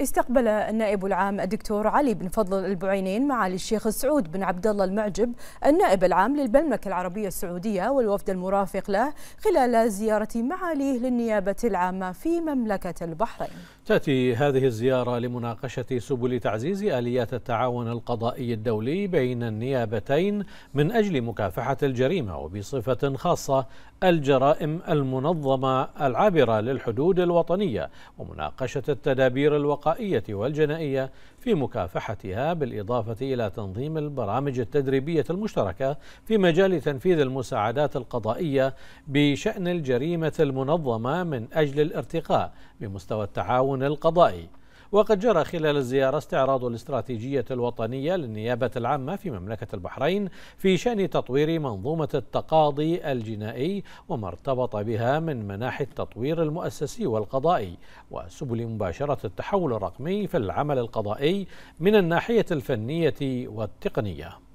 استقبل النائب العام الدكتور علي بن فضل البعينين معالي الشيخ سعود بن عبد الله المعجب النائب العام للمملكة العربية السعودية والوفد المرافق له خلال زيارة معاليه للنيابة العامة في مملكة البحرين. تأتي هذه الزيارة لمناقشة سبل تعزيز آليات التعاون القضائي الدولي بين النيابتين من أجل مكافحة الجريمة وبصفة خاصة الجرائم المنظمة العابرة للحدود الوطنية ومناقشة التدابير الوقائية الوقائية والجنائية في مكافحتها بالإضافة إلى تنظيم البرامج التدريبية المشتركة في مجال تنفيذ المساعدات القضائية بشأن الجريمة المنظمة من أجل الارتقاء بمستوى التعاون القضائي وقد جرى خلال الزيارة استعراض الاستراتيجية الوطنية للنيابة العامة في مملكة البحرين في شأن تطوير منظومة التقاضي الجنائي وما ارتبط بها من مناحي التطوير المؤسسي والقضائي وسبل مباشرة التحول الرقمي في العمل القضائي من الناحية الفنية والتقنية